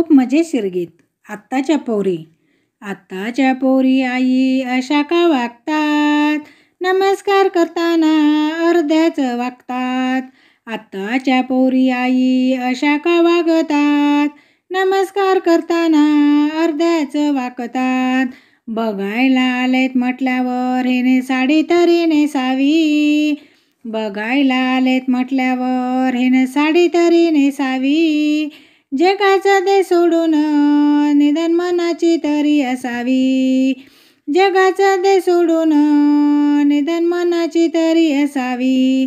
खूप मजेशीर गीत आत्ताच्या पोरी आत्ताच्या पोरी आई अशा का वागतात नमस्कार करताना अर्ध्याच वागतात आत्ताच्या पोरी आई अशा का वागतात नमस्कार करताना अर्ध्याच वागतात बघायला आलेत म्हटल्यावर हेने साडी तरी नेसावी बघायला आलेत म्हटल्यावर हेने साडी तरी नेसावी जे काचा ते सोडून निदान मनाची तरी असावी जगाचं ते सोडून निदान मनाची तरी असावी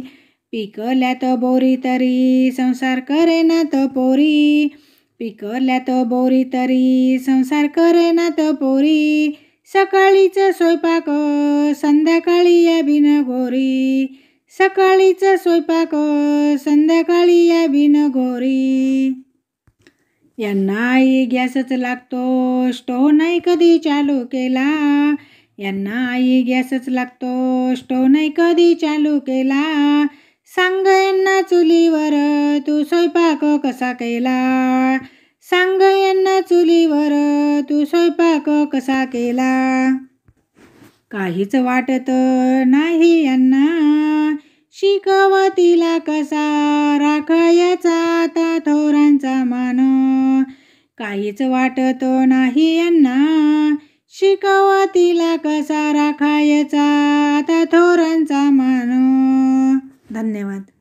पिकल्यात बोरी तरी संसार करेना तो पोरी पिकल्यात बोरी तरी संसार करेना तो पोरी सकाळीचं स्वयंपाक संध्याकाळी या बिन गोरी सकाळीचं स्वयंपाक संध्याकाळी या बिन गोरी आई गॅसच लागतो स्टोव नाही कधी चालू केला आई गॅसच लागतो स्टोव नाही कधी चालू केला सांग यांना चुलीवर तू स्वयंपाक कसा केला सांग यांना चुलीवर तू स्वयंपाक कसा केला काहीच वाटत नाही यांना शिकवतीला कसा राखायचा आता थोरांचा मान काहीच वाटत नाही यांना शिकवतीला कसा राखायचा आता थोरांचा मान धन्यवाद